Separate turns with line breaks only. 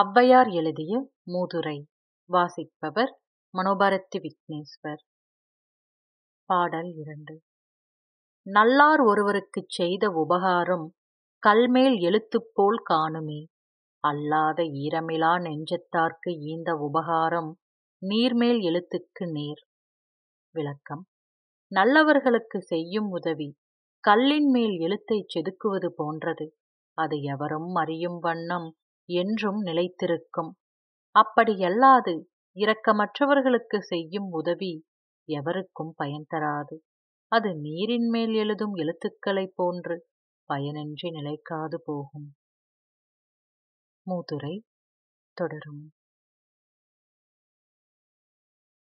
அவ்வையார் எழுதிய மூதுரை வாசிப்பவர்
மனோபாரதி விக்னேஸ்வர் பாடல் இரண்டு நல்லார் ஒருவருக்குச் செய்த உபகாரம் கல்மேல் எழுத்துப்போல் காணுமே அல்லாத ஈரமிலா நெஞ்சத்தார்க்கு ஈந்த உபகாரம் நீர்மேல் எழுத்துக்கு நேர் விளக்கம் நல்லவர்களுக்கு செய்யும் உதவி கல்லின் மேல் எழுத்தைச் செதுக்குவது போன்றது அது எவரும் அறியும் வண்ணம் என்றும் நிலைத்திருக்கும் அப்படியல்லாது இரக்கமற்றவர்களுக்கு செய்யும் உதவி எவருக்கும் பயன் தராது அது நீரின் மேல் எழுதும் எழுத்துக்களைப் போன்று பயனின்றி நிலைக்காது போகும்
மூதுரை தொடரும்